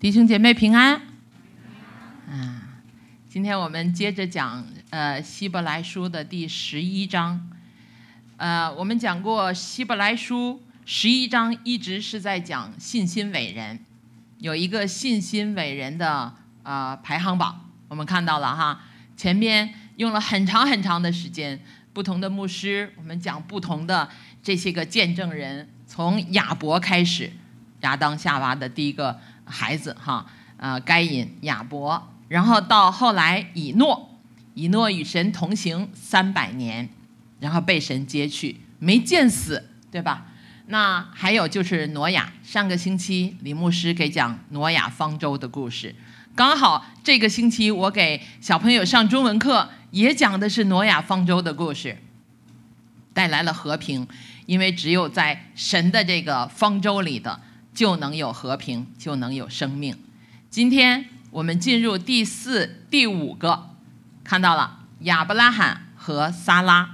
弟兄姐妹平安，啊，今天我们接着讲，呃，希伯来书的第十一章，呃，我们讲过希伯来书十一章一直是在讲信心伟人，有一个信心伟人的呃排行榜，我们看到了哈，前边用了很长很长的时间，不同的牧师，我们讲不同的这些个见证人，从亚伯开始，亚当夏娃的第一个。孩子，哈，呃，该隐、亚伯，然后到后来以诺，以诺与神同行三百年，然后被神接去，没见死，对吧？那还有就是挪亚，上个星期李牧师给讲挪亚方舟的故事，刚好这个星期我给小朋友上中文课，也讲的是挪亚方舟的故事，带来了和平，因为只有在神的这个方舟里的。就能有和平，就能有生命。今天我们进入第四、第五个，看到了亚伯拉罕和撒拉。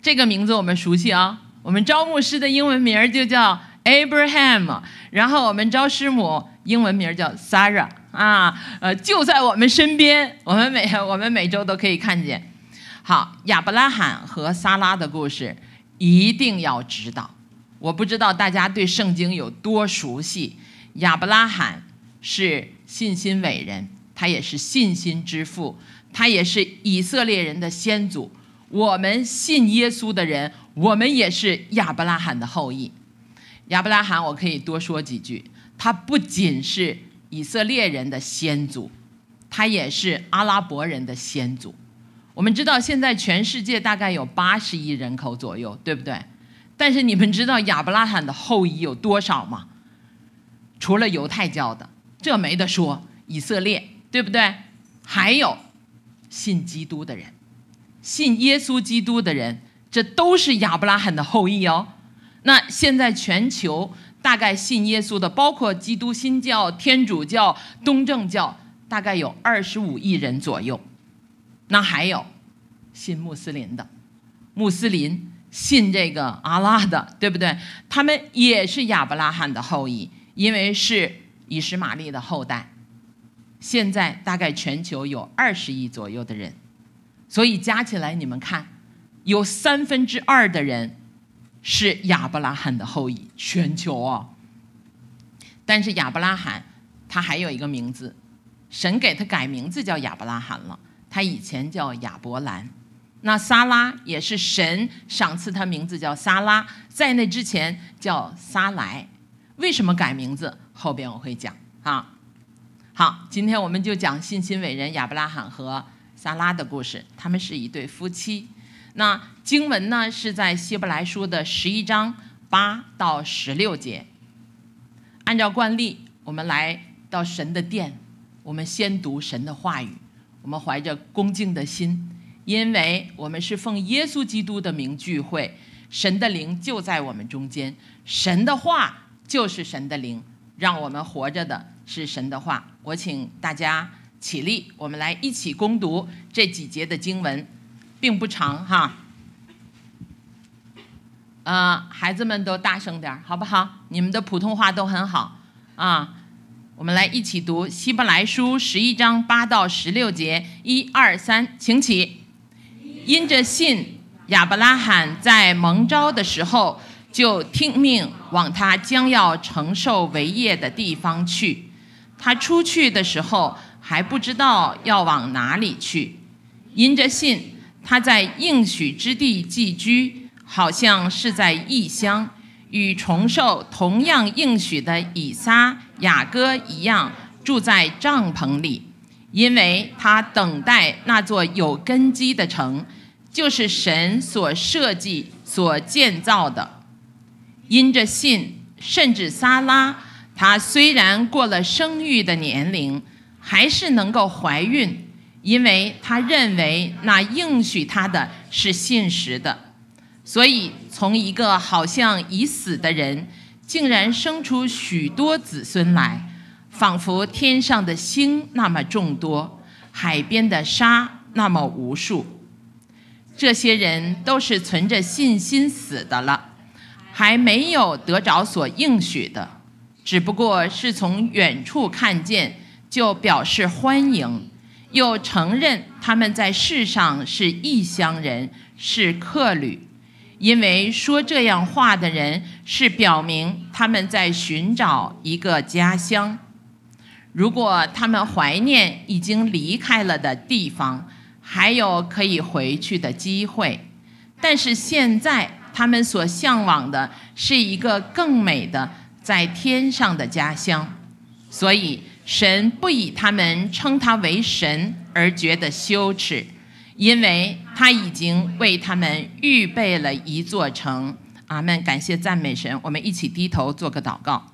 这个名字我们熟悉啊，我们招牧师的英文名儿就叫 Abraham，然后我们招师母英文名叫 Sarah。啊，呃，就在我们身边，我们每我们每周都可以看见。好，亚伯拉罕和撒拉的故事一定要知道。我不知道大家对圣经有多熟悉。亚伯拉罕是信心伟人，他也是信心之父，他也是以色列人的先祖。我们信耶稣的人，我们也是亚伯拉罕的后裔。亚伯拉罕我可以多说几句，他不仅是以色列人的先祖，他也是阿拉伯人的先祖。我们知道，现在全世界大概有八十亿人口左右，对不对？但是你们知道亚伯拉罕的后裔有多少吗？除了犹太教的，这没得说，以色列对不对？还有信基督的人，信耶稣基督的人，这都是亚伯拉罕的后裔哦。那现在全球大概信耶稣的，包括基督新教、天主教、东正教，大概有二十五亿人左右。那还有信穆斯林的，穆斯林。信这个阿拉的，对不对？他们也是亚伯拉罕的后裔，因为是以实玛利的后代。现在大概全球有二十亿左右的人，所以加起来，你们看，有三分之二的人是亚伯拉罕的后裔，全球哦。但是亚伯拉罕他还有一个名字，神给他改名字叫亚伯拉罕了，他以前叫亚伯兰。那萨拉也是神赏赐他名字叫萨拉，在那之前叫撒莱，为什么改名字？后边我会讲啊。好，今天我们就讲信心伟人亚伯拉罕和萨拉的故事，他们是一对夫妻。那经文呢是在希伯来书的十一章八到十六节。按照惯例，我们来到神的殿，我们先读神的话语，我们怀着恭敬的心。因为我们是奉耶稣基督的名聚会，神的灵就在我们中间，神的话就是神的灵，让我们活着的是神的话。我请大家起立，我们来一起攻读这几节的经文，并不长哈。呃，孩子们都大声点，好不好？你们的普通话都很好啊。我们来一起读希伯来书十一章八到十六节，一二三，请起。因着信，亚伯拉罕在蒙召的时候就听命往他将要承受为业的地方去。他出去的时候还不知道要往哪里去。因着信，他在应许之地寄居，好像是在异乡，与重受同样应许的以撒、雅各一样住在帐篷里，因为他等待那座有根基的城。就是神所设计、所建造的。因着信，甚至撒拉，他虽然过了生育的年龄，还是能够怀孕，因为他认为那应许他的是现实的。所以，从一个好像已死的人，竟然生出许多子孙来，仿佛天上的星那么众多，海边的沙那么无数。这些人都是存着信心死的了，还没有得着所应许的，只不过是从远处看见就表示欢迎，又承认他们在世上是异乡人，是客旅，因为说这样话的人是表明他们在寻找一个家乡。如果他们怀念已经离开了的地方。还有可以回去的机会，但是现在他们所向往的是一个更美的在天上的家乡，所以神不以他们称他为神而觉得羞耻，因为他已经为他们预备了一座城。阿门，感谢赞美神，我们一起低头做个祷告。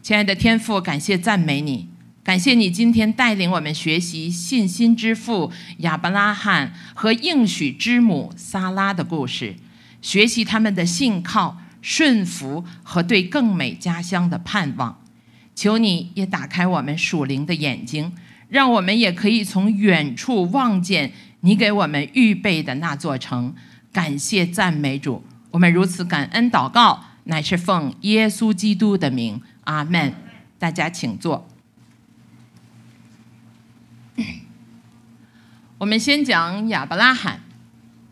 亲爱的天父，感谢赞美你。感谢你今天带领我们学习信心之父亚伯拉罕和应许之母撒拉的故事，学习他们的信靠、顺服和对更美家乡的盼望。求你也打开我们属灵的眼睛，让我们也可以从远处望见你给我们预备的那座城。感谢赞美主，我们如此感恩祷告，乃是奉耶稣基督的名，阿门。大家请坐。我们先讲亚伯拉罕，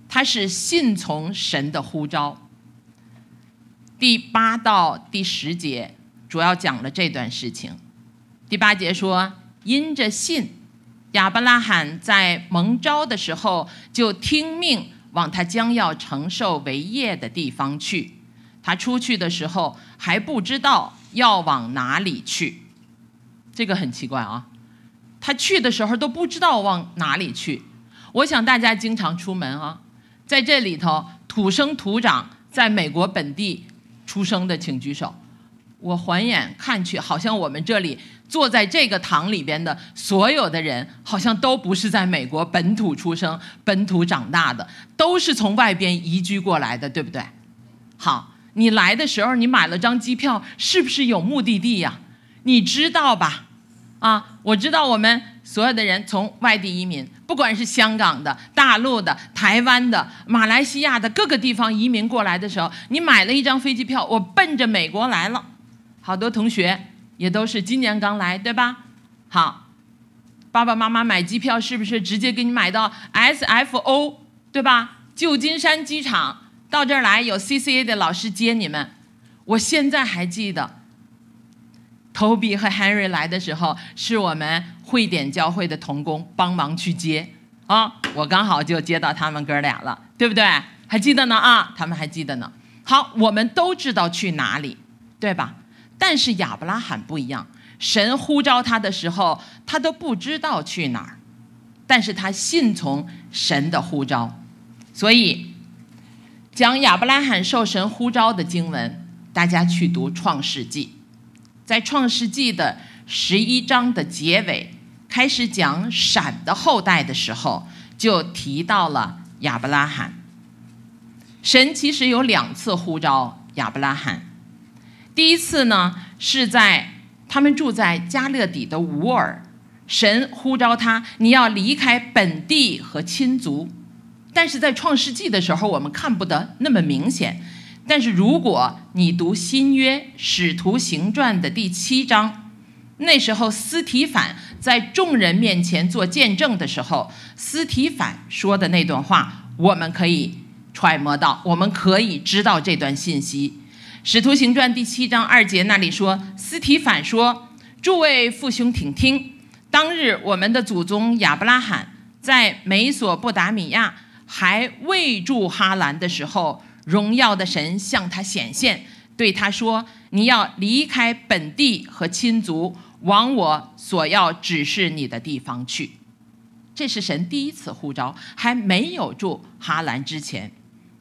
他是信从神的呼召。第八到第十节主要讲了这段事情。第八节说，因着信，亚伯拉罕在蒙召的时候就听命往他将要承受为业的地方去。他出去的时候还不知道要往哪里去，这个很奇怪啊。他去的时候都不知道往哪里去。我想大家经常出门啊，在这里头土生土长在美国本地出生的，请举手。我环眼看去，好像我们这里坐在这个堂里边的所有的人，好像都不是在美国本土出生、本土长大的，都是从外边移居过来的，对不对？好，你来的时候你买了张机票，是不是有目的地呀？你知道吧？啊，我知道我们所有的人从外地移民，不管是香港的、大陆的、台湾的、马来西亚的各个地方移民过来的时候，你买了一张飞机票，我奔着美国来了。好多同学也都是今年刚来，对吧？好，爸爸妈妈买机票是不是直接给你买到 SFO，对吧？旧金山机场到这儿来有 CCA 的老师接你们。我现在还记得。托比和 Henry 来的时候，是我们会点教会的童工帮忙去接啊。我刚好就接到他们哥俩了，对不对？还记得呢啊，他们还记得呢。好，我们都知道去哪里，对吧？但是亚伯拉罕不一样，神呼召他的时候，他都不知道去哪儿，但是他信从神的呼召。所以，讲亚伯拉罕受神呼召的经文，大家去读《创世纪》。在创世纪的十一章的结尾，开始讲闪的后代的时候，就提到了亚伯拉罕。神其实有两次呼召亚伯拉罕。第一次呢，是在他们住在加勒底的伍尔，神呼召他，你要离开本地和亲族。但是在创世纪的时候，我们看不得那么明显。但是，如果你读《新约使徒行传》的第七章，那时候斯提反在众人面前做见证的时候，斯提反说的那段话，我们可以揣摩到，我们可以知道这段信息。《使徒行传》第七章二节那里说，斯提反说：“诸位父兄，请听，当日我们的祖宗亚伯拉罕在美索不达米亚还未住哈兰的时候。”荣耀的神向他显现，对他说：“你要离开本地和亲族，往我所要指示你的地方去。”这是神第一次呼召，还没有住哈兰之前。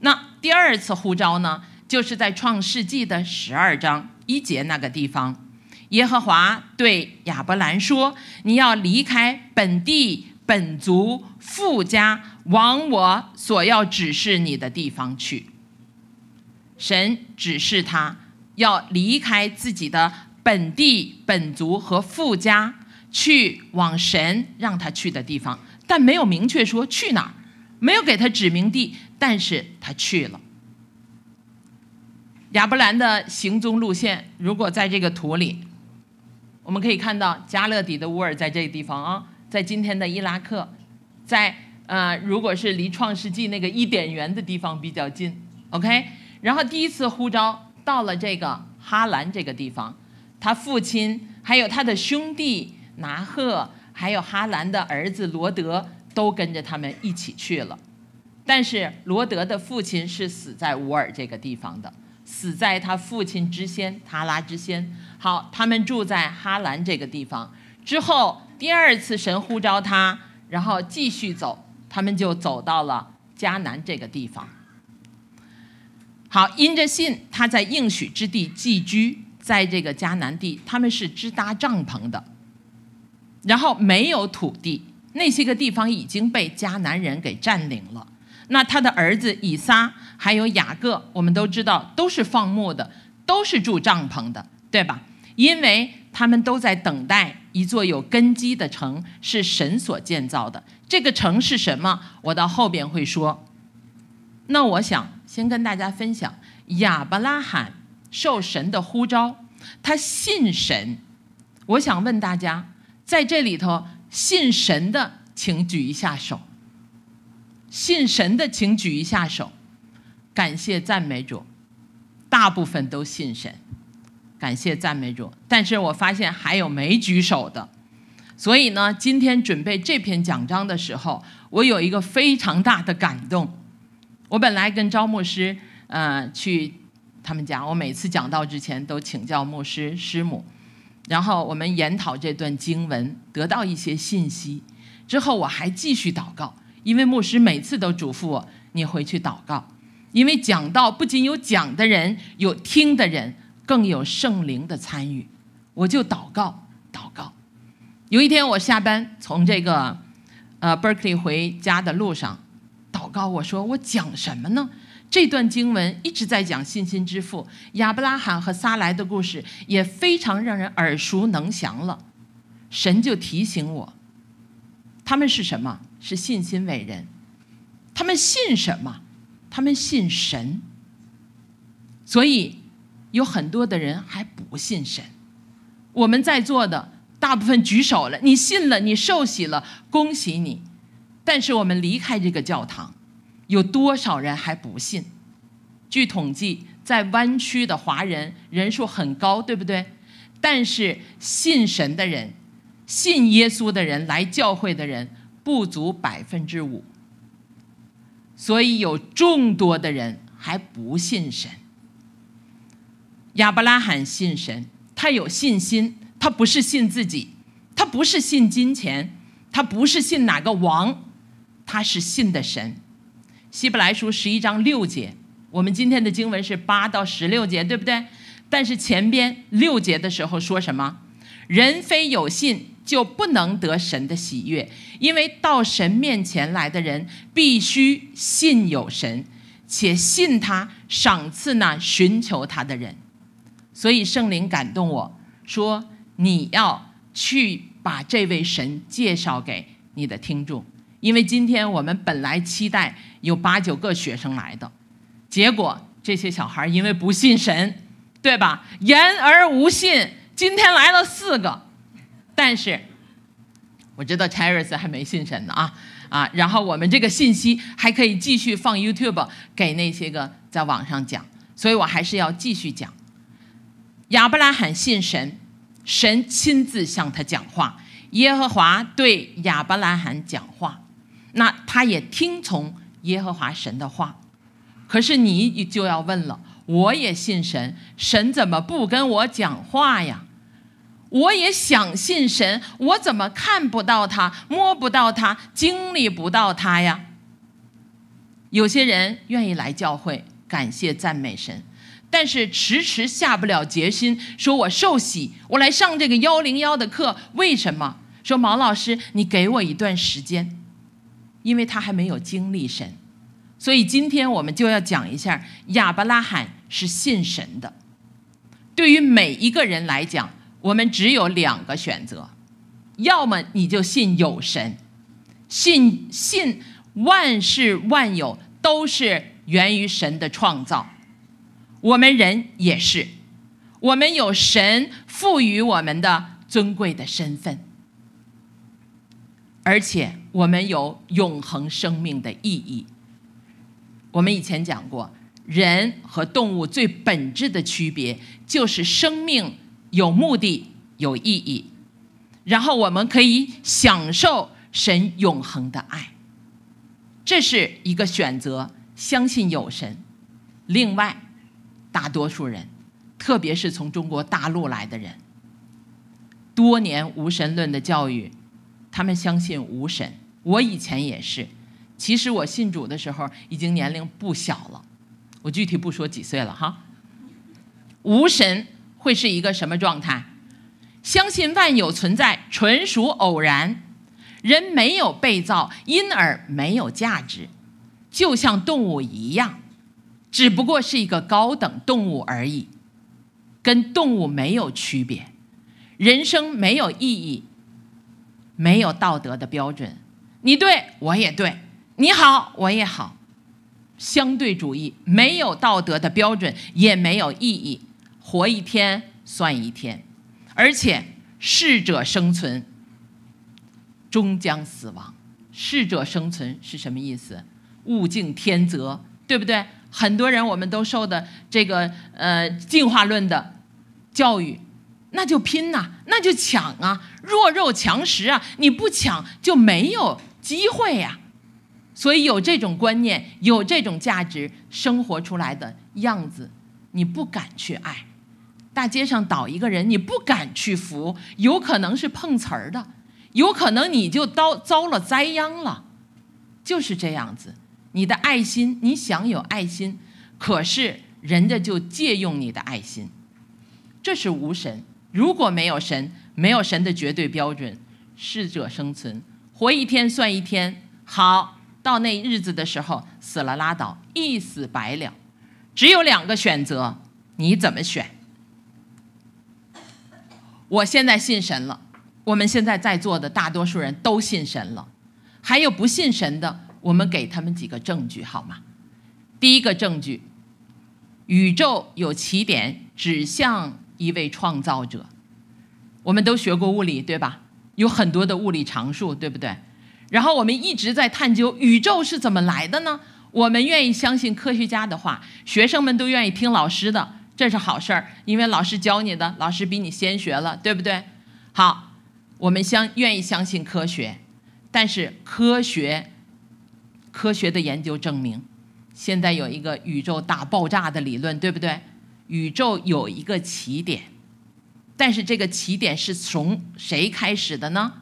那第二次呼召呢？就是在创世纪的十二章一节那个地方，耶和华对亚伯兰说：“你要离开本地、本族、富家，往我所要指示你的地方去。”神指示他要离开自己的本地本族和富家，去往神让他去的地方，但没有明确说去哪儿，没有给他指明地，但是他去了。亚伯兰的行踪路线，如果在这个图里，我们可以看到加勒底的乌尔在这个地方啊，在今天的伊拉克，在呃，如果是离创世纪那个伊甸园的地方比较近，OK。然后第一次呼召到了这个哈兰这个地方，他父亲还有他的兄弟拿赫，还有哈兰的儿子罗德都跟着他们一起去了。但是罗德的父亲是死在乌尔这个地方的，死在他父亲之先，塔拉之先。好，他们住在哈兰这个地方之后，第二次神呼召他，然后继续走，他们就走到了迦南这个地方。好，因着信，他在应许之地寄居，在这个迦南地，他们是只搭帐篷的，然后没有土地，那些个地方已经被迦南人给占领了。那他的儿子以撒，还有雅各，我们都知道都是放牧的，都是住帐篷的，对吧？因为他们都在等待一座有根基的城，是神所建造的。这个城是什么？我到后边会说。那我想。先跟大家分享，亚伯拉罕受神的呼召，他信神。我想问大家，在这里头信神的，请举一下手。信神的，请举一下手。感谢赞美主，大部分都信神。感谢赞美主，但是我发现还有没举手的。所以呢，今天准备这篇讲章的时候，我有一个非常大的感动。我本来跟招募师，呃，去他们家，我每次讲道之前都请教牧师师母，然后我们研讨这段经文，得到一些信息。之后我还继续祷告，因为牧师每次都嘱咐我，你回去祷告。因为讲道不仅有讲的人，有听的人，更有圣灵的参与。我就祷告，祷告。有一天我下班从这个，呃，Berkeley 回家的路上。告我说，我讲什么呢？这段经文一直在讲信心之父亚伯拉罕和撒来的故事，也非常让人耳熟能详了。神就提醒我，他们是什么？是信心伟人。他们信什么？他们信神。所以有很多的人还不信神。我们在座的大部分举手了，你信了，你受洗了，恭喜你。但是我们离开这个教堂。有多少人还不信？据统计，在湾区的华人人数很高，对不对？但是信神的人、信耶稣的人、来教会的人不足百分之五，所以有众多的人还不信神。亚伯拉罕信神，他有信心，他不是信自己，他不是信金钱，他不是信哪个王，他是信的神。希伯来书十一章六节，我们今天的经文是八到十六节，对不对？但是前边六节的时候说什么？人非有信就不能得神的喜悦，因为到神面前来的人必须信有神，且信他赏赐那寻求他的人。所以圣灵感动我说：“你要去把这位神介绍给你的听众，因为今天我们本来期待。”有八九个学生来的，结果这些小孩因为不信神，对吧？言而无信，今天来了四个，但是我知道查尔斯还没信神呢啊啊！然后我们这个信息还可以继续放 YouTube 给那些个在网上讲，所以我还是要继续讲。亚伯拉罕信神，神亲自向他讲话，耶和华对亚伯拉罕讲话，那他也听从。耶和华神的话，可是你就要问了：我也信神，神怎么不跟我讲话呀？我也想信神，我怎么看不到他、摸不到他、经历不到他呀？有些人愿意来教会，感谢赞美神，但是迟迟下不了决心，说我受洗，我来上这个幺零幺的课，为什么？说毛老师，你给我一段时间。因为他还没有经历神，所以今天我们就要讲一下亚伯拉罕是信神的。对于每一个人来讲，我们只有两个选择：要么你就信有神，信信万事万有都是源于神的创造，我们人也是，我们有神赋予我们的尊贵的身份，而且。我们有永恒生命的意义。我们以前讲过，人和动物最本质的区别就是生命有目的、有意义，然后我们可以享受神永恒的爱，这是一个选择，相信有神。另外，大多数人，特别是从中国大陆来的人，多年无神论的教育。他们相信无神，我以前也是。其实我信主的时候已经年龄不小了，我具体不说几岁了哈。无神会是一个什么状态？相信万有存在纯属偶然，人没有被造，因而没有价值，就像动物一样，只不过是一个高等动物而已，跟动物没有区别，人生没有意义。没有道德的标准，你对我也对，你好我也好，相对主义没有道德的标准也没有意义，活一天算一天，而且适者生存，终将死亡。适者生存是什么意思？物竞天择，对不对？很多人我们都受的这个呃进化论的教育。那就拼呐，那就抢啊，弱肉强食啊！你不抢就没有机会呀。所以有这种观念，有这种价值，生活出来的样子，你不敢去爱。大街上倒一个人，你不敢去扶，有可能是碰瓷儿的，有可能你就遭遭了灾殃了，就是这样子。你的爱心，你想有爱心，可是人家就借用你的爱心，这是无神。如果没有神，没有神的绝对标准，适者生存，活一天算一天。好，到那日子的时候死了拉倒，一死百了。只有两个选择，你怎么选？我现在信神了。我们现在在座的大多数人都信神了，还有不信神的，我们给他们几个证据好吗？第一个证据，宇宙有起点，指向。一位创造者，我们都学过物理，对吧？有很多的物理常数，对不对？然后我们一直在探究宇宙是怎么来的呢？我们愿意相信科学家的话，学生们都愿意听老师的，这是好事儿，因为老师教你的，老师比你先学了，对不对？好，我们相愿意相信科学，但是科学科学的研究证明，现在有一个宇宙大爆炸的理论，对不对？宇宙有一个起点，但是这个起点是从谁开始的呢？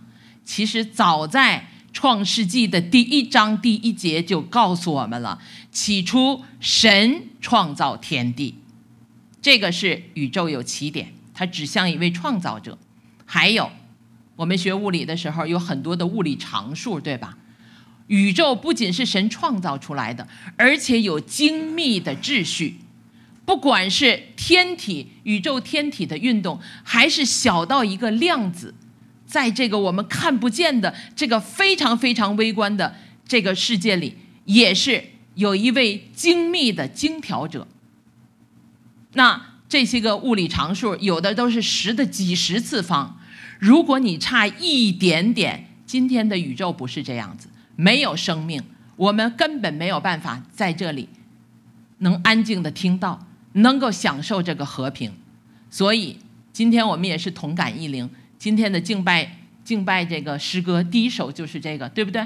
其实早在创世纪的第一章第一节就告诉我们了：起初神创造天地。这个是宇宙有起点，它指向一位创造者。还有，我们学物理的时候有很多的物理常数，对吧？宇宙不仅是神创造出来的，而且有精密的秩序。不管是天体宇宙天体的运动，还是小到一个量子，在这个我们看不见的这个非常非常微观的这个世界里，也是有一位精密的精调者。那这些个物理常数，有的都是十的几十次方。如果你差一点点，今天的宇宙不是这样子，没有生命，我们根本没有办法在这里能安静的听到。能够享受这个和平，所以今天我们也是同感一灵。今天的敬拜，敬拜这个诗歌第一首就是这个，对不对？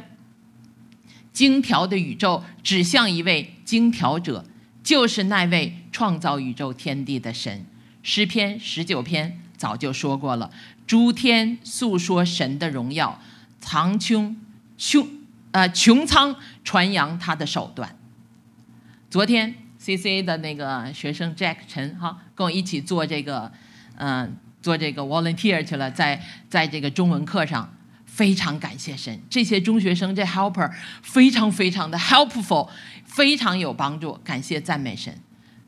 精调的宇宙指向一位精调者，就是那位创造宇宙天地的神。诗篇十九篇早就说过了，诸天诉说神的荣耀，苍穹穹呃穹苍传扬他的手段。昨天。C C 的那个学生 Jack 陈哈，跟我一起做这个，嗯，做这个 volunteer 去了，在在这个中文课上，非常感谢神。这些中学生这 helper 非常非常的 helpful，非常有帮助，感谢赞美神。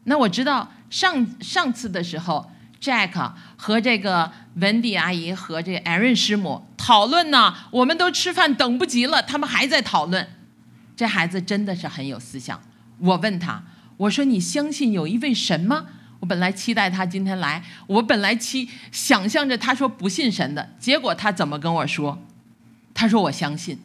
那我知道上上次的时候，Jack 和这个 Wendy 阿姨和这 Aaron 师母讨论呢，我们都吃饭等不及了，他们还在讨论。这孩子真的是很有思想。我问他。我说你相信有一位神吗？我本来期待他今天来，我本来期想象着他说不信神的结果，他怎么跟我说？他说我相信。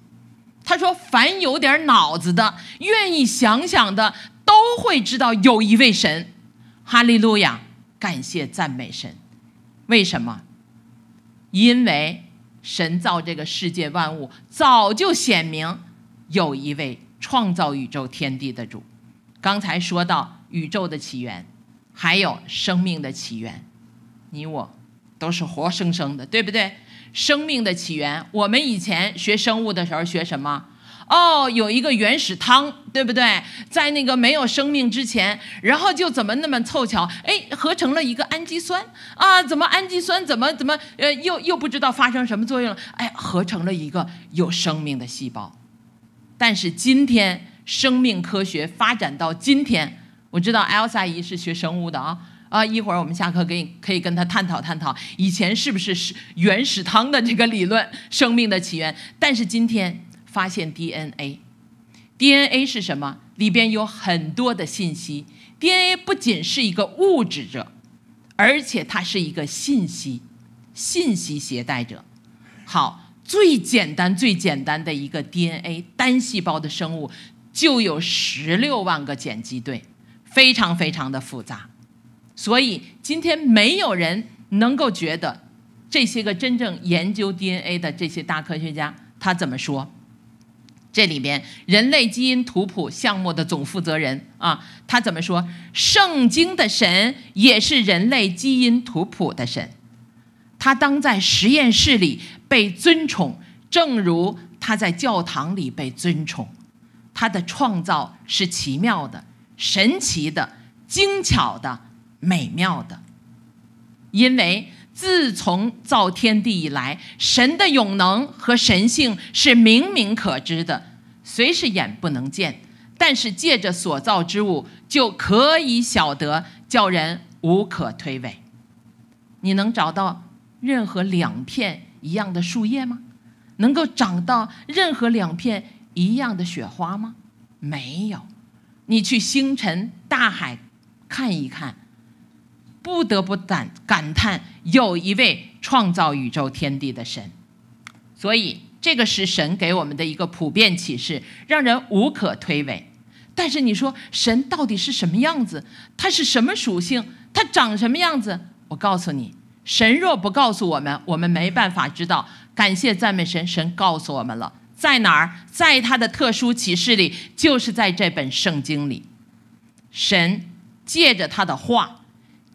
他说凡有点脑子的，愿意想想的，都会知道有一位神。哈利路亚，感谢赞美神。为什么？因为神造这个世界万物，早就显明有一位创造宇宙天地的主。刚才说到宇宙的起源，还有生命的起源，你我都是活生生的，对不对？生命的起源，我们以前学生物的时候学什么？哦，有一个原始汤，对不对？在那个没有生命之前，然后就怎么那么凑巧？哎，合成了一个氨基酸啊？怎么氨基酸怎么怎么呃又又不知道发生什么作用了？哎，合成了一个有生命的细胞。但是今天。生命科学发展到今天，我知道 Elsa 姨是学生物的啊啊！一会儿我们下课给你可以跟她探讨探讨，以前是不是是原始汤的这个理论生命的起源？但是今天发现 DNA，DNA 是什么？里边有很多的信息。DNA 不仅是一个物质者，而且它是一个信息信息携带者。好，最简单最简单的一个 DNA 单细胞的生物。就有十六万个碱基对，非常非常的复杂，所以今天没有人能够觉得这些个真正研究 DNA 的这些大科学家他怎么说？这里边人类基因图谱项目的总负责人啊，他怎么说？圣经的神也是人类基因图谱的神，他当在实验室里被尊崇，正如他在教堂里被尊崇。他的创造是奇妙的、神奇的、精巧的、美妙的。因为自从造天地以来，神的永能和神性是明明可知的，虽是眼不能见，但是借着所造之物就可以晓得，叫人无可推诿。你能找到任何两片一样的树叶吗？能够长到任何两片？一样的雪花吗？没有，你去星辰大海看一看，不得不感感叹，有一位创造宇宙天地的神。所以，这个是神给我们的一个普遍启示，让人无可推诿。但是，你说神到底是什么样子？他是什么属性？他长什么样子？我告诉你，神若不告诉我们，我们没办法知道。感谢赞美神，神告诉我们了。在哪儿？在他的特殊启示里，就是在这本圣经里。神借着他的话，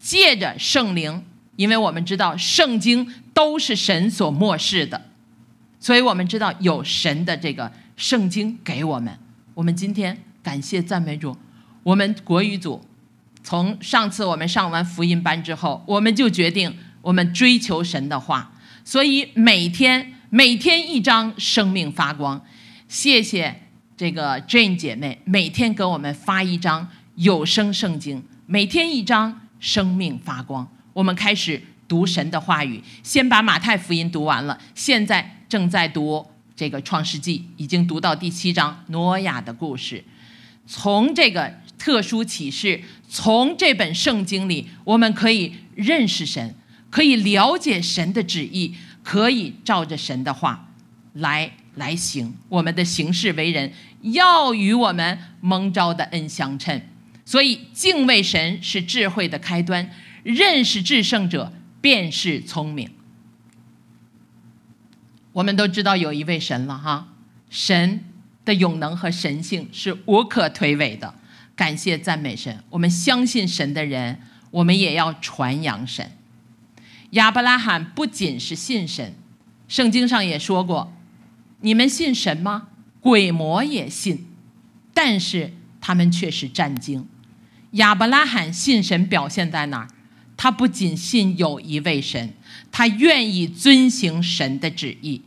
借着圣灵，因为我们知道圣经都是神所漠视的，所以我们知道有神的这个圣经给我们。我们今天感谢赞美主，我们国语组从上次我们上完福音班之后，我们就决定我们追求神的话，所以每天。每天一张生命发光，谢谢这个 Jane 姐妹每天给我们发一张有声圣经。每天一张生命发光，我们开始读神的话语。先把马太福音读完了，现在正在读这个创世纪，已经读到第七章诺亚的故事。从这个特殊启示，从这本圣经里，我们可以认识神，可以了解神的旨意。可以照着神的话来来行，我们的行事为人要与我们蒙召的恩相称。所以敬畏神是智慧的开端，认识至圣者便是聪明。我们都知道有一位神了哈，神的永能和神性是无可推诿的。感谢赞美神，我们相信神的人，我们也要传扬神。亚伯拉罕不仅是信神，圣经上也说过，你们信神吗？鬼魔也信，但是他们却是战惊。亚伯拉罕信神表现在哪儿？他不仅信有一位神，他愿意遵行神的旨意。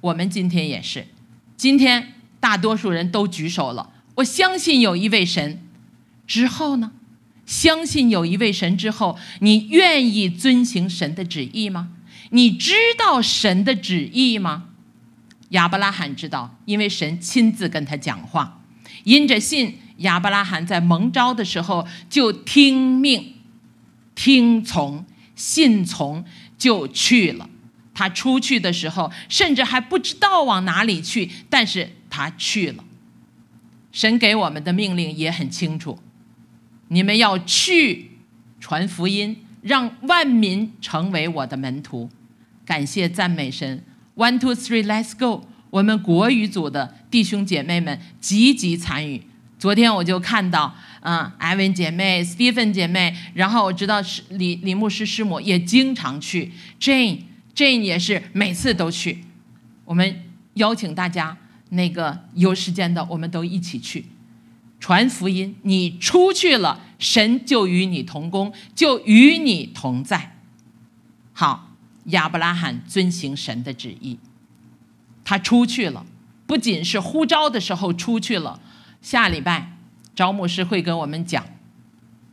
我们今天也是，今天大多数人都举手了。我相信有一位神，之后呢？相信有一位神之后，你愿意遵行神的旨意吗？你知道神的旨意吗？亚伯拉罕知道，因为神亲自跟他讲话。因着信，亚伯拉罕在蒙召的时候就听命、听从、信从，就去了。他出去的时候，甚至还不知道往哪里去，但是他去了。神给我们的命令也很清楚。你们要去传福音，让万民成为我的门徒。感谢赞美神。One, two, three, let's go！我们国语组的弟兄姐妹们积极参与。昨天我就看到，嗯，艾文姐妹、斯蒂芬姐妹，然后我知道是李李牧师师母也经常去。Jane，Jane 也是每次都去。我们邀请大家，那个有时间的，我们都一起去。传福音，你出去了，神就与你同工，就与你同在。好，亚伯拉罕遵行神的旨意，他出去了。不仅是呼召的时候出去了，下礼拜，招牧师会跟我们讲。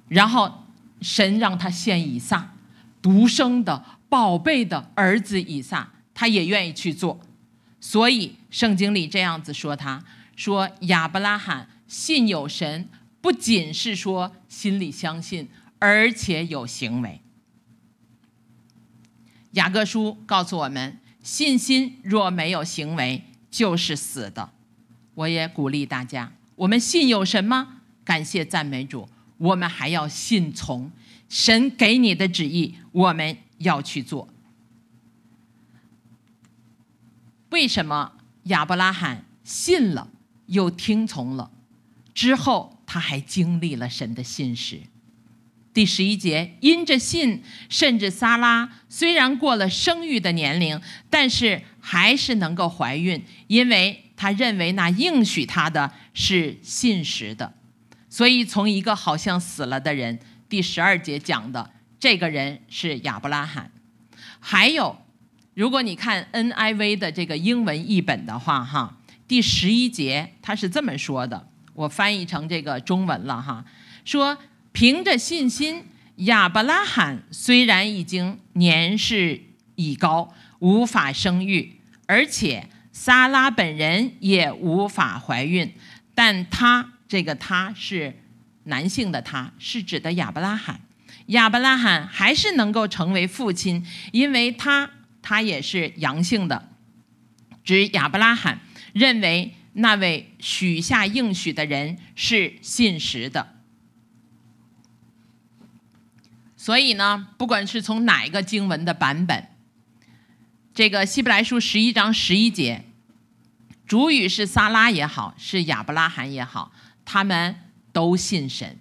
然后神让他献以撒，独生的宝贝的儿子以撒，他也愿意去做。所以圣经里这样子说：“他说亚伯拉罕。”信有神，不仅是说心里相信，而且有行为。雅各书告诉我们，信心若没有行为，就是死的。我也鼓励大家，我们信有神吗？感谢赞美主，我们还要信从神给你的旨意，我们要去做。为什么亚伯拉罕信了又听从了？之后，他还经历了神的信实。第十一节，因着信，甚至撒拉虽然过了生育的年龄，但是还是能够怀孕，因为他认为那应许他的是信实的。所以，从一个好像死了的人，第十二节讲的这个人是亚伯拉罕。还有，如果你看 NIV 的这个英文译本的话，哈，第十一节他是这么说的。我翻译成这个中文了哈，说凭着信心，亚伯拉罕虽然已经年事已高，无法生育，而且撒拉本人也无法怀孕，但他这个他是男性的他，是指的亚伯拉罕，亚伯拉罕还是能够成为父亲，因为他他也是阳性的，指亚伯拉罕认为。那位许下应许的人是信实的，所以呢，不管是从哪一个经文的版本，这个希伯来书十一章十一节，主语是撒拉也好，是亚伯拉罕也好，他们都信神。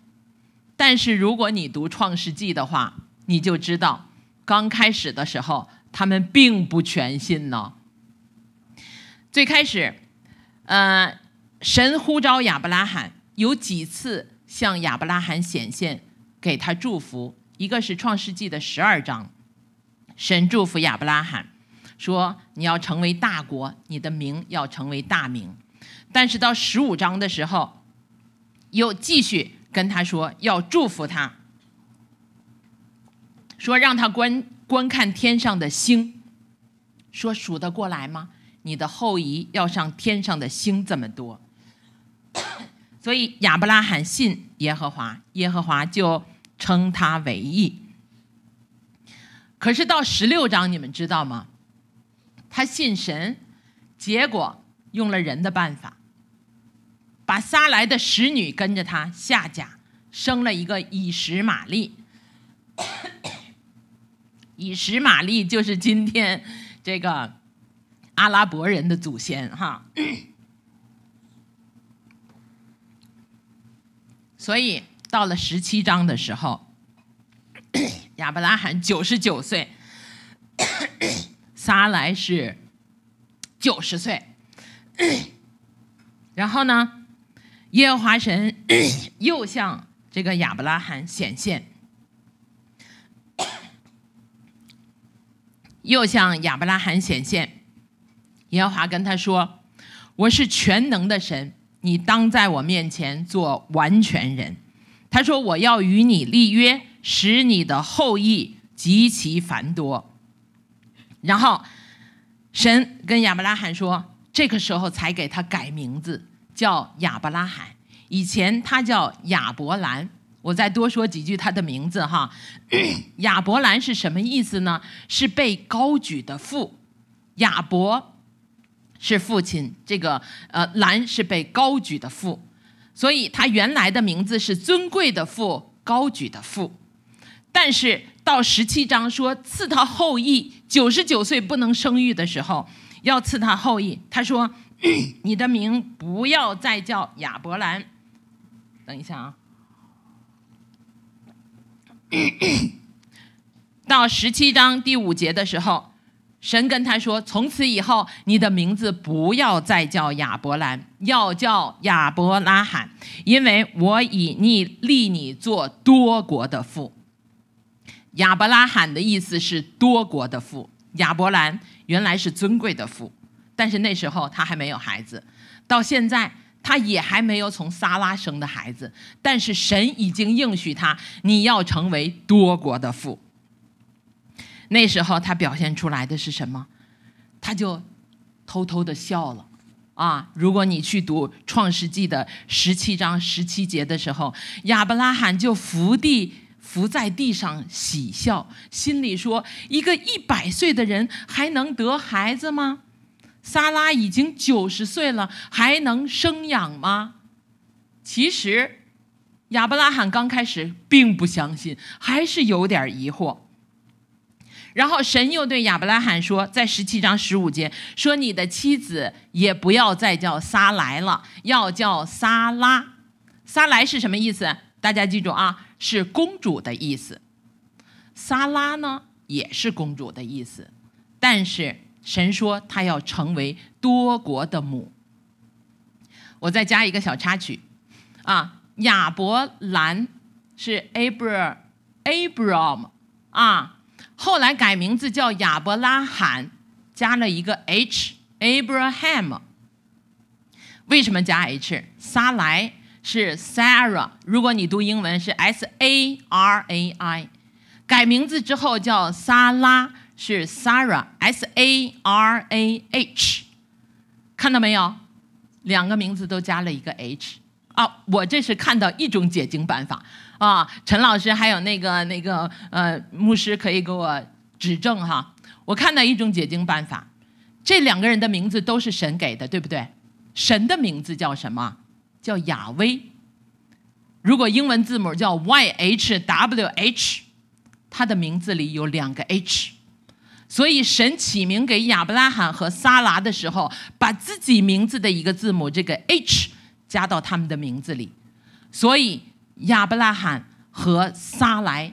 但是如果你读创世纪的话，你就知道，刚开始的时候他们并不全信呢。最开始。呃，神呼召亚伯拉罕有几次向亚伯拉罕显现，给他祝福。一个是创世纪的十二章，神祝福亚伯拉罕，说你要成为大国，你的名要成为大名。但是到十五章的时候，又继续跟他说要祝福他，说让他观观看天上的星，说数得过来吗？你的后裔要上天上的星这么多，所以亚伯拉罕信耶和华，耶和华就称他为义。可是到十六章，你们知道吗？他信神，结果用了人的办法，把撒来的使女跟着他下嫁，生了一个以实玛利。以实玛利就是今天这个。阿拉伯人的祖先，哈。所以到了十七章的时候，亚伯拉罕九十九岁，撒来是九十岁，然后呢，耶和华神又向这个亚伯拉罕显现，又向亚伯拉罕显现。亚伯华跟他说：“我是全能的神，你当在我面前做完全人。”他说：“我要与你立约，使你的后裔极其繁多。”然后，神跟亚伯拉罕说：“这个时候才给他改名字，叫亚伯拉罕。以前他叫亚伯兰。”我再多说几句他的名字哈，“ 亚伯兰”是什么意思呢？是被高举的父亚伯。是父亲，这个呃，兰是被高举的父，所以他原来的名字是尊贵的父，高举的父。但是到十七章说赐他后裔，九十九岁不能生育的时候，要赐他后裔，他说：“ 你的名不要再叫亚伯兰。”等一下啊，到十七章第五节的时候。神跟他说：“从此以后，你的名字不要再叫亚伯兰，要叫亚伯拉罕，因为我已你立你做多国的父。”亚伯拉罕的意思是多国的父。亚伯兰原来是尊贵的父，但是那时候他还没有孩子，到现在他也还没有从撒拉生的孩子，但是神已经应许他，你要成为多国的父。那时候他表现出来的是什么？他就偷偷的笑了。啊，如果你去读《创世纪》的十七章十七节的时候，亚伯拉罕就伏地伏在地上喜笑，心里说：“一个一百岁的人还能得孩子吗？撒拉已经九十岁了，还能生养吗？”其实，亚伯拉罕刚开始并不相信，还是有点疑惑。然后神又对亚伯拉罕说，在十七章十五节说：“你的妻子也不要再叫撒莱了，要叫撒拉。”撒莱是什么意思？大家记住啊，是公主的意思。撒拉呢，也是公主的意思。但是神说她要成为多国的母。我再加一个小插曲，啊，亚伯兰是 a b r a a b r a m 啊。后来改名字叫亚伯拉罕，加了一个 H，Abraham。为什么加 H？撒来是 Sarah，如果你读英文是 S-A-R-A-I，改名字之后叫撒拉是 Sarah，S-A-R-A-H。看到没有？两个名字都加了一个 H。啊，我这是看到一种解经办法。啊，陈老师还有那个那个呃牧师可以给我指正哈。我看到一种解经办法，这两个人的名字都是神给的，对不对？神的名字叫什么？叫亚威。如果英文字母叫 Y H W H，他的名字里有两个 H，所以神起名给亚伯拉罕和撒拉的时候，把自己名字的一个字母这个 H 加到他们的名字里，所以。亚伯拉罕和撒来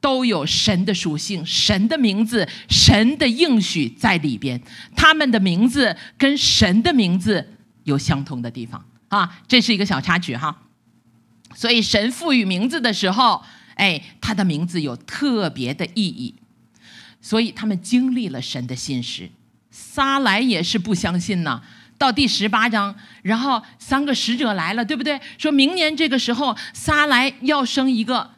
都有神的属性，神的名字、神的应许在里边。他们的名字跟神的名字有相同的地方啊，这是一个小插曲哈。所以神赋予名字的时候，哎，他的名字有特别的意义。所以他们经历了神的信实，撒来也是不相信呢。到第十八章，然后三个使者来了，对不对？说明年这个时候，撒来要生一个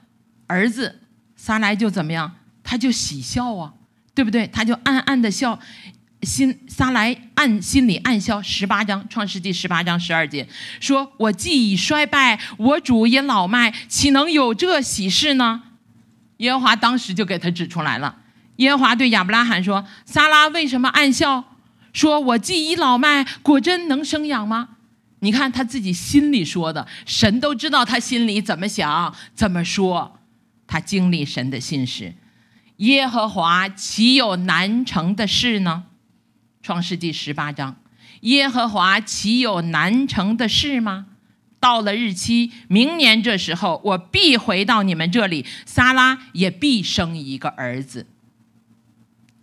儿子，撒来就怎么样？他就喜笑啊，对不对？他就暗暗的笑，心撒来暗心里暗笑。十八章《创世纪》十八章十二节，说我既已衰败，我主也老迈，岂能有这喜事呢？耶和华当时就给他指出来了。耶和华对亚伯拉罕说：“撒拉为什么暗笑？”说我既已老迈，果真能生养吗？你看他自己心里说的，神都知道他心里怎么想、怎么说。他经历神的心事，耶和华岂有难成的事呢？创世纪十八章，耶和华岂有难成的事吗？到了日期，明年这时候，我必回到你们这里，撒拉也必生一个儿子。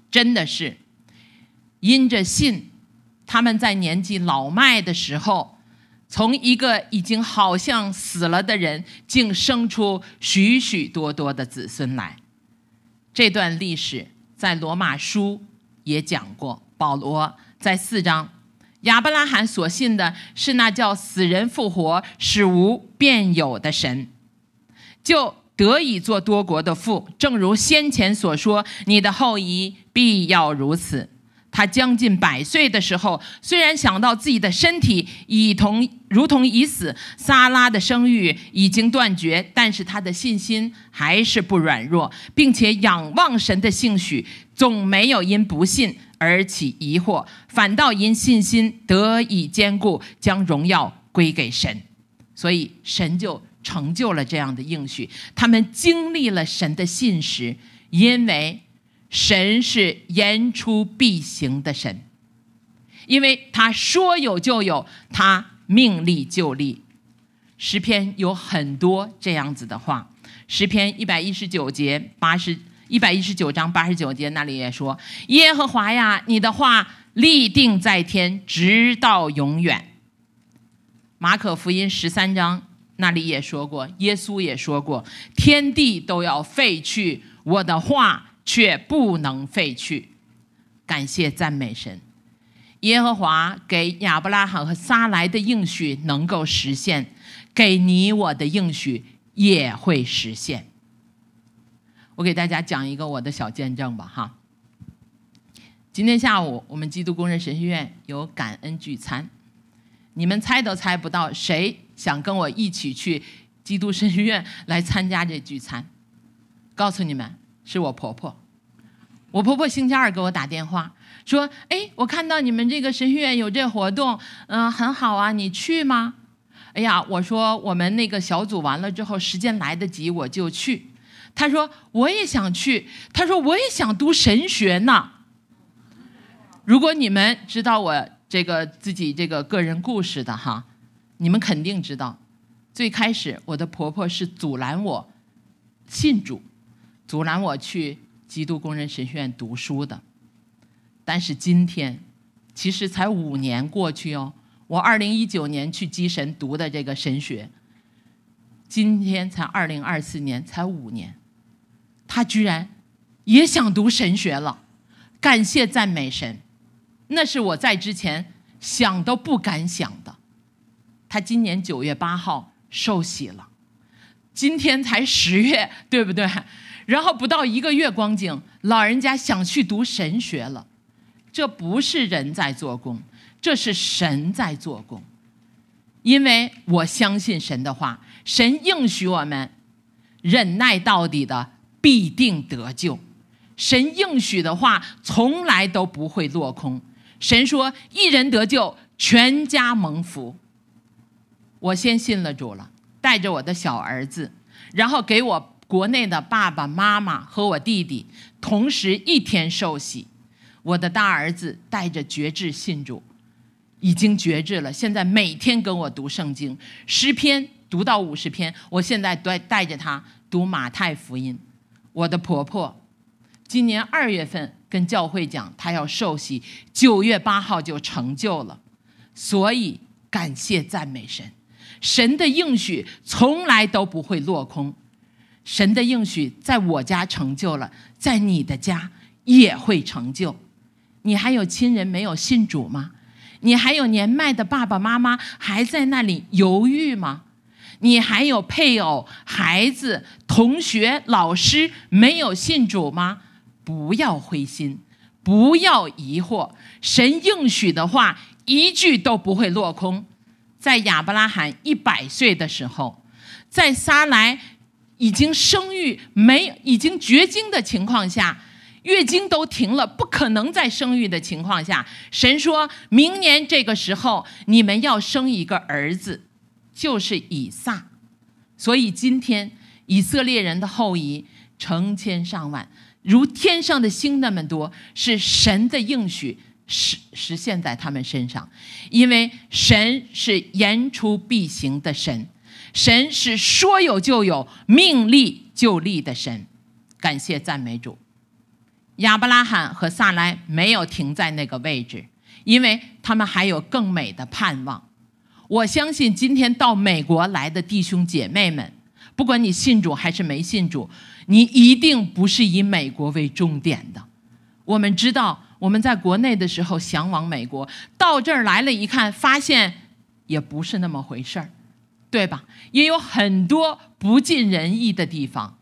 真的是。因着信，他们在年纪老迈的时候，从一个已经好像死了的人，竟生出许许多多的子孙来。这段历史在罗马书也讲过。保罗在四章，亚伯拉罕所信的是那叫死人复活、使无变有的神，就得以做多国的父。正如先前所说，你的后裔必要如此。他将近百岁的时候，虽然想到自己的身体已同如同已死，撒拉的生育已经断绝，但是他的信心还是不软弱，并且仰望神的兴许，总没有因不信而起疑惑，反倒因信心得以坚固，将荣耀归给神。所以神就成就了这样的应许，他们经历了神的信实，因为。神是言出必行的神，因为他说有就有，他命立就立。十篇有很多这样子的话。十篇一百一十九节八十一百一十九章八十九节那里也说：“耶和华呀，你的话立定在天，直到永远。”马可福音十三章那里也说过，耶稣也说过：“天地都要废去，我的话。”却不能废去，感谢赞美神，耶和华给亚伯拉罕和撒来的应许能够实现，给你我的应许也会实现。我给大家讲一个我的小见证吧，哈。今天下午我们基督工人神学院有感恩聚餐，你们猜都猜不到谁想跟我一起去基督神学院来参加这聚餐，告诉你们。是我婆婆，我婆婆星期二给我打电话说：“哎，我看到你们这个神学院有这活动，嗯，很好啊，你去吗？”哎呀，我说我们那个小组完了之后，时间来得及，我就去。她说我也想去，她说我也想读神学呢。如果你们知道我这个自己这个个人故事的哈，你们肯定知道，最开始我的婆婆是阻拦我信主。阻拦我去基督工人神学院读书的，但是今天其实才五年过去哦。我二零一九年去基神读的这个神学，今天才二零二四年，才五年，他居然也想读神学了。感谢赞美神，那是我在之前想都不敢想的。他今年九月八号受洗了，今天才十月，对不对？然后不到一个月光景，老人家想去读神学了。这不是人在做工，这是神在做工。因为我相信神的话，神应许我们忍耐到底的必定得救。神应许的话从来都不会落空。神说一人得救，全家蒙福。我先信了主了，带着我的小儿子，然后给我。国内的爸爸妈妈和我弟弟同时一天受洗，我的大儿子带着绝志信主，已经绝志了。现在每天跟我读圣经，十篇读到五十篇。我现在带带着他读马太福音。我的婆婆今年二月份跟教会讲她要受洗，九月八号就成就了。所以感谢赞美神，神的应许从来都不会落空。神的应许在我家成就了，在你的家也会成就。你还有亲人没有信主吗？你还有年迈的爸爸妈妈还在那里犹豫吗？你还有配偶、孩子、同学、老师没有信主吗？不要灰心，不要疑惑。神应许的话一句都不会落空。在亚伯拉罕一百岁的时候，在撒来。已经生育没已经绝经的情况下，月经都停了，不可能再生育的情况下，神说明年这个时候你们要生一个儿子，就是以撒。所以今天以色列人的后裔成千上万，如天上的星那么多，是神的应许实实现在他们身上，因为神是言出必行的神。神是说有就有，命立就立的神。感谢赞美主。亚伯拉罕和萨莱没有停在那个位置，因为他们还有更美的盼望。我相信今天到美国来的弟兄姐妹们，不管你信主还是没信主，你一定不是以美国为重点的。我们知道我们在国内的时候向往美国，到这儿来了一看，发现也不是那么回事儿。对吧？也有很多不尽人意的地方，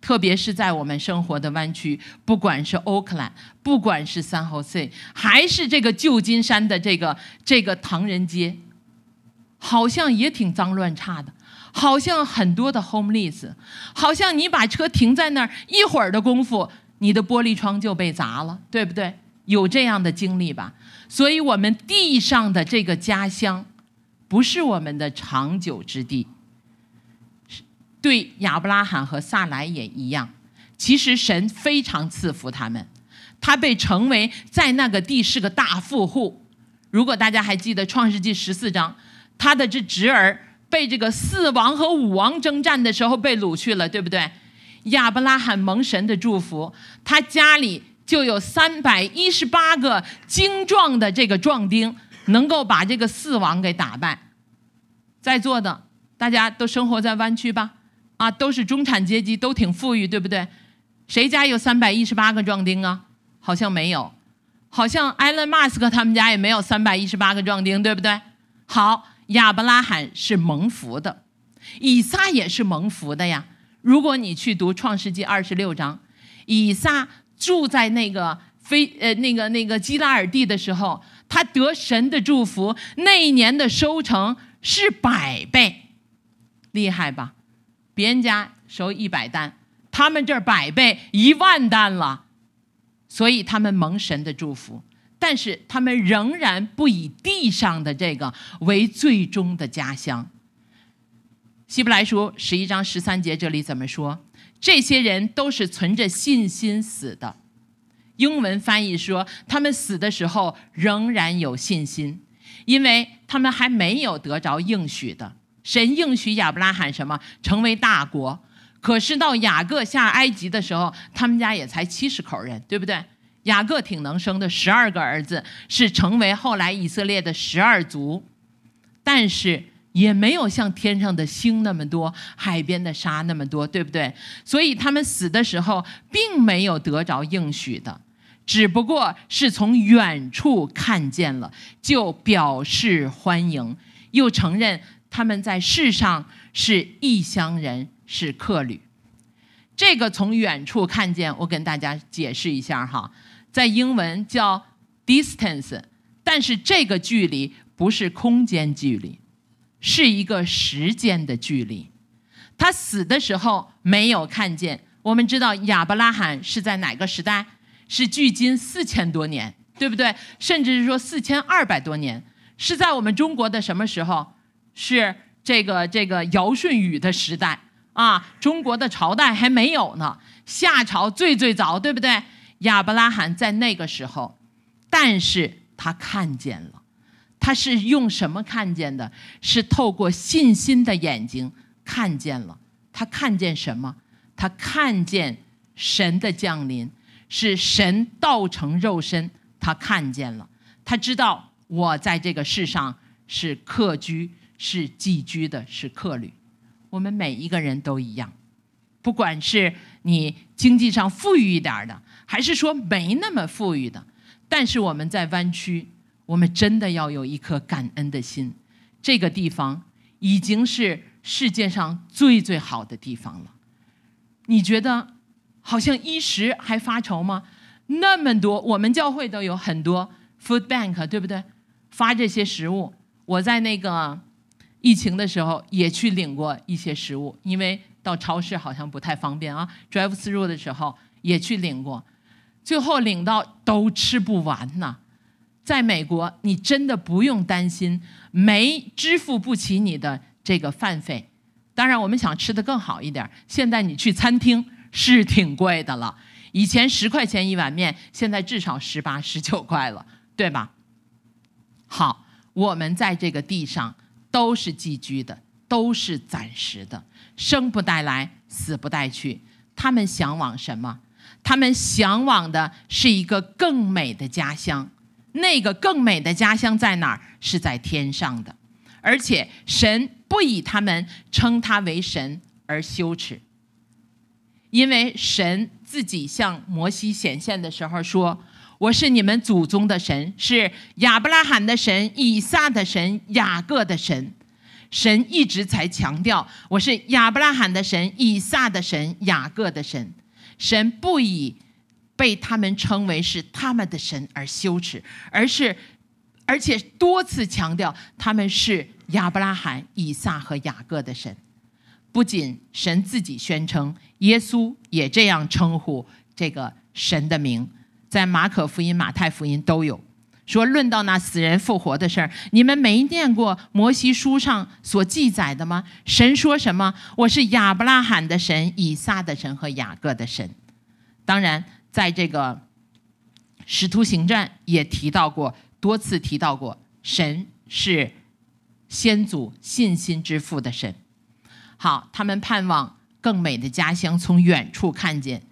特别是在我们生活的湾区，不管是欧克兰，不管是三号 C，还是这个旧金山的这个这个唐人街，好像也挺脏乱差的。好像很多的 homeless，好像你把车停在那儿一会儿的功夫，你的玻璃窗就被砸了，对不对？有这样的经历吧？所以我们地上的这个家乡。不是我们的长久之地，对亚伯拉罕和萨莱也一样。其实神非常赐福他们，他被成为在那个地是个大富户。如果大家还记得创世纪十四章，他的这侄儿被这个四王和五王征战的时候被掳去了，对不对？亚伯拉罕蒙神的祝福，他家里就有三百一十八个精壮的这个壮丁。能够把这个四王给打败，在座的大家都生活在湾区吧？啊，都是中产阶级，都挺富裕，对不对？谁家有三百一十八个壮丁啊？好像没有，好像埃隆·马斯克他们家也没有三百一十八个壮丁，对不对？好，亚伯拉罕是蒙福的，以撒也是蒙福的呀。如果你去读《创世纪》二十六章，以撒住在那个非呃那个那个基拉尔地的时候。他得神的祝福，那一年的收成是百倍，厉害吧？别人家收一百担，他们这儿百倍，一万担了。所以他们蒙神的祝福，但是他们仍然不以地上的这个为最终的家乡。希伯来书十一章十三节这里怎么说？这些人都是存着信心死的。英文翻译说，他们死的时候仍然有信心，因为他们还没有得着应许的。神应许亚伯拉罕什么？成为大国。可是到雅各下埃及的时候，他们家也才七十口人，对不对？雅各挺能生的，十二个儿子是成为后来以色列的十二族，但是也没有像天上的星那么多，海边的沙那么多，对不对？所以他们死的时候并没有得着应许的。只不过是从远处看见了，就表示欢迎，又承认他们在世上是异乡人，是客旅。这个从远处看见，我跟大家解释一下哈，在英文叫 distance，但是这个距离不是空间距离，是一个时间的距离。他死的时候没有看见。我们知道亚伯拉罕是在哪个时代？是距今四千多年，对不对？甚至是说四千二百多年，是在我们中国的什么时候？是这个这个尧舜禹的时代啊！中国的朝代还没有呢，夏朝最最早，对不对？亚伯拉罕在那个时候，但是他看见了，他是用什么看见的？是透过信心的眼睛看见了。他看见什么？他看见神的降临。是神道成肉身，他看见了，他知道我在这个世上是客居，是寄居的，是客旅。我们每一个人都一样，不管是你经济上富裕一点的，还是说没那么富裕的，但是我们在湾区，我们真的要有一颗感恩的心。这个地方已经是世界上最最好的地方了，你觉得？好像衣食还发愁吗？那么多，我们教会都有很多 food bank，对不对？发这些食物。我在那个疫情的时候也去领过一些食物，因为到超市好像不太方便啊。Drive through 的时候也去领过，最后领到都吃不完呐。在美国，你真的不用担心没支付不起你的这个饭费。当然，我们想吃的更好一点。现在你去餐厅。是挺贵的了，以前十块钱一碗面，现在至少十八、十九块了，对吧？好，我们在这个地上都是寄居的，都是暂时的，生不带来，死不带去。他们向往什么？他们向往的是一个更美的家乡。那个更美的家乡在哪儿？是在天上的。而且神不以他们称他为神而羞耻。因为神自己向摩西显现的时候说：“我是你们祖宗的神，是亚伯拉罕的神、以撒的神、雅各的神。”神一直才强调：“我是亚伯拉罕的神、以撒的神、雅各的神。”神不以被他们称为是他们的神而羞耻，而是而且多次强调他们是亚伯拉罕、以撒和雅各的神。不仅神自己宣称。耶稣也这样称呼这个神的名，在马可福音、马太福音都有说，论到那死人复活的事儿，你们没念过摩西书上所记载的吗？神说什么？我是亚伯拉罕的神、以撒的神和雅各的神。当然，在这个使徒行传也提到过多次，提到过神是先祖信心之父的神。好，他们盼望。更美的家乡，从远处看见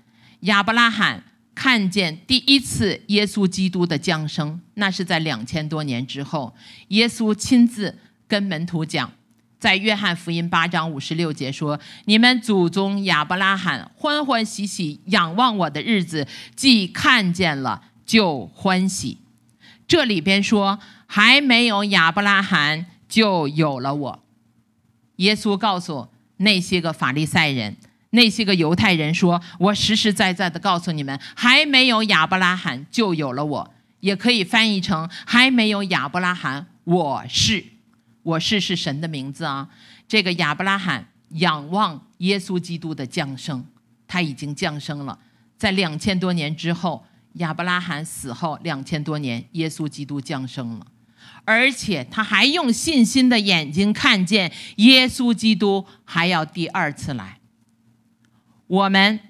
亚伯拉罕看见第一次耶稣基督的降生，那是在两千多年之后。耶稣亲自跟门徒讲，在约翰福音八章五十六节说：“你们祖宗亚伯拉罕欢欢喜喜仰望我的日子，既看见了就欢喜。”这里边说，还没有亚伯拉罕就有了我。耶稣告诉。那些个法利赛人，那些个犹太人说：“我实实在在的告诉你们，还没有亚伯拉罕就有了我。”也可以翻译成“还没有亚伯拉罕，我是，我是是神的名字啊。”这个亚伯拉罕仰望耶稣基督的降生，他已经降生了，在两千多年之后，亚伯拉罕死后两千多年，耶稣基督降生了。而且他还用信心的眼睛看见耶稣基督还要第二次来。我们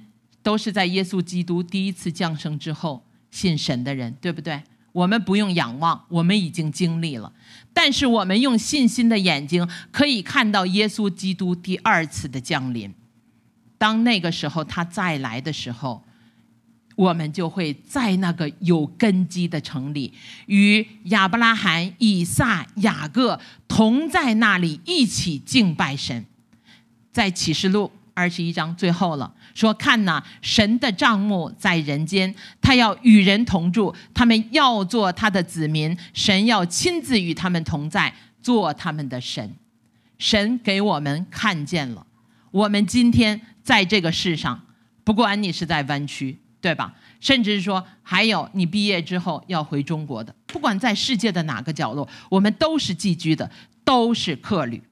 都是在耶稣基督第一次降生之后信神的人，对不对？我们不用仰望，我们已经经历了。但是我们用信心的眼睛可以看到耶稣基督第二次的降临。当那个时候他再来的时候。我们就会在那个有根基的城里，与亚伯拉罕、以撒、雅各同在那里一起敬拜神。在启示录二十一章最后了，说：“看呐，神的账目在人间，他要与人同住，他们要做他的子民，神要亲自与他们同在，做他们的神。”神给我们看见了，我们今天在这个世上，不管你是在弯曲。对吧？甚至是说，还有你毕业之后要回中国的，不管在世界的哪个角落，我们都是寄居的，都是客旅。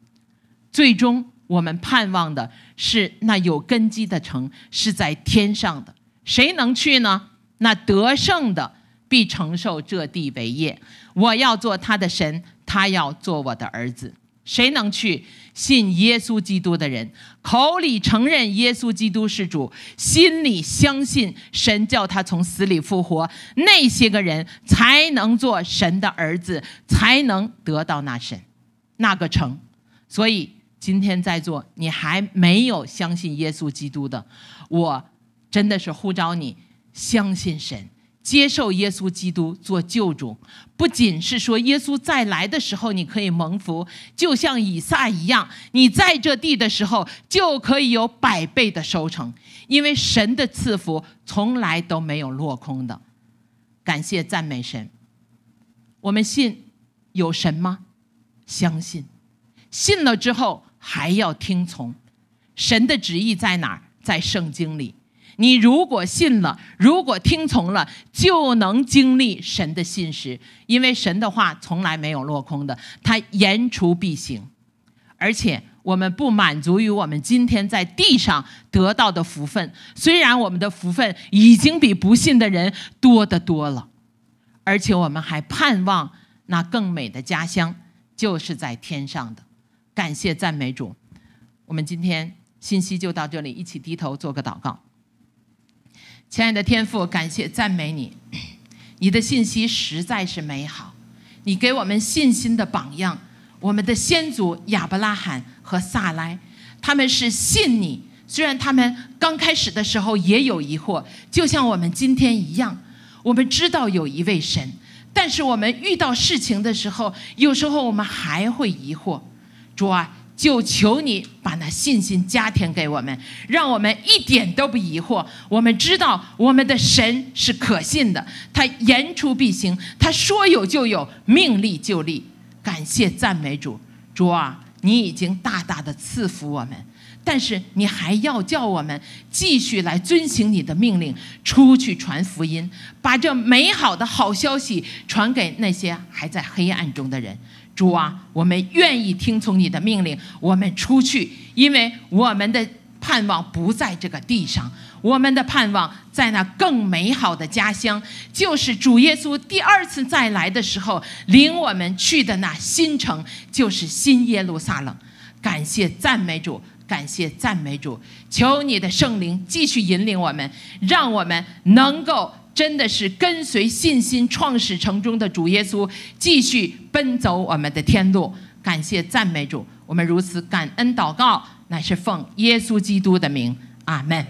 最终，我们盼望的是那有根基的城，是在天上的。谁能去呢？那得胜的必承受这地为业。我要做他的神，他要做我的儿子。谁能去信耶稣基督的人，口里承认耶稣基督是主，心里相信神叫他从死里复活，那些个人才能做神的儿子，才能得到那神那个城。所以今天在座，你还没有相信耶稣基督的，我真的是呼召你相信神。接受耶稣基督做救主，不仅是说耶稣再来的时候你可以蒙福，就像以撒一样，你在这地的时候就可以有百倍的收成，因为神的赐福从来都没有落空的。感谢赞美神，我们信有神吗？相信，信了之后还要听从神的旨意在哪儿？在圣经里。你如果信了，如果听从了，就能经历神的信实，因为神的话从来没有落空的，他言出必行。而且我们不满足于我们今天在地上得到的福分，虽然我们的福分已经比不信的人多得多了，而且我们还盼望那更美的家乡就是在天上的。感谢赞美主，我们今天信息就到这里，一起低头做个祷告。亲爱的天赋，感谢赞美你，你的信息实在是美好。你给我们信心的榜样，我们的先祖亚伯拉罕和萨来，他们是信你。虽然他们刚开始的时候也有疑惑，就像我们今天一样。我们知道有一位神，但是我们遇到事情的时候，有时候我们还会疑惑。主啊。就求你把那信心加添给我们，让我们一点都不疑惑。我们知道我们的神是可信的，他言出必行，他说有就有，命立就立。感谢赞美主，主啊，你已经大大的赐福我们，但是你还要叫我们继续来遵行你的命令，出去传福音，把这美好的好消息传给那些还在黑暗中的人。主啊，我们愿意听从你的命令，我们出去，因为我们的盼望不在这个地上，我们的盼望在那更美好的家乡，就是主耶稣第二次再来的时候领我们去的那新城，就是新耶路撒冷。感谢赞美主，感谢赞美主，求你的圣灵继续引领我们，让我们能够。真的是跟随信心创始城中的主耶稣，继续奔走我们的天路。感谢赞美主，我们如此感恩祷告，乃是奉耶稣基督的名，阿门。